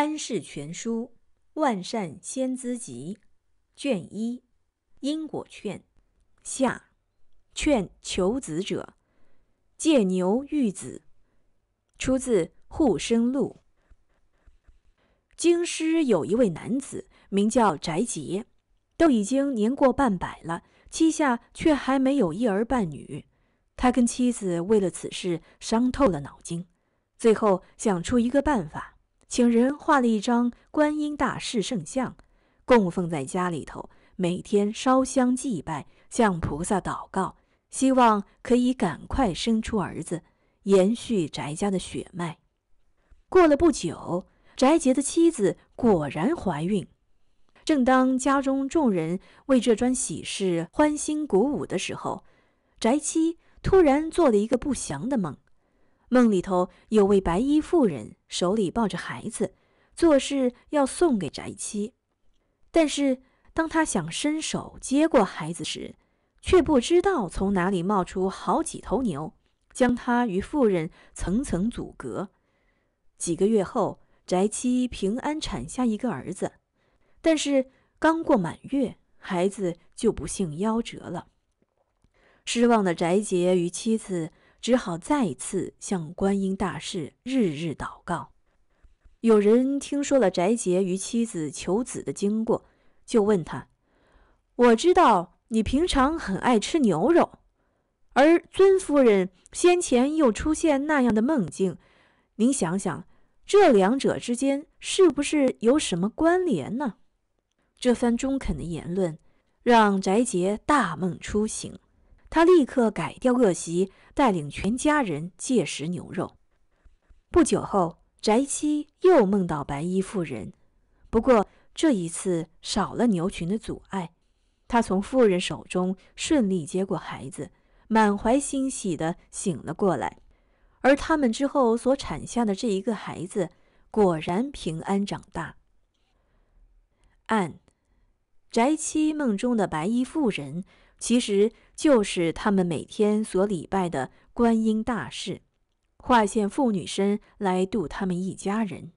《三世全书·万善先资集》卷一因果劝，下劝求子者借牛育子，出自《护生录》。京师有一位男子，名叫翟杰，都已经年过半百了，膝下却还没有一儿半女。他跟妻子为了此事伤透了脑筋，最后想出一个办法。请人画了一张观音大士圣像，供奉在家里头，每天烧香祭拜，向菩萨祷告，希望可以赶快生出儿子，延续翟家的血脉。过了不久，翟杰的妻子果然怀孕。正当家中众人为这桩喜事欢欣鼓舞的时候，翟妻突然做了一个不祥的梦。梦里头有位白衣妇人，手里抱着孩子，做事要送给宅妻。但是当他想伸手接过孩子时，却不知道从哪里冒出好几头牛，将他与妇人层层阻隔。几个月后，宅妻平安产下一个儿子，但是刚过满月，孩子就不幸夭折了。失望的宅杰与妻子。只好再次向观音大士日日祷告。有人听说了翟杰与妻子求子的经过，就问他：“我知道你平常很爱吃牛肉，而尊夫人先前又出现那样的梦境，您想想，这两者之间是不是有什么关联呢？”这番中肯的言论，让翟杰大梦初醒。他立刻改掉恶习，带领全家人戒食牛肉。不久后，宅妻又梦到白衣妇人，不过这一次少了牛群的阻碍，他从妇人手中顺利接过孩子，满怀欣喜地醒了过来。而他们之后所产下的这一个孩子，果然平安长大。按。宅妻梦中的白衣妇人，其实就是他们每天所礼拜的观音大士，化现妇女身来度他们一家人。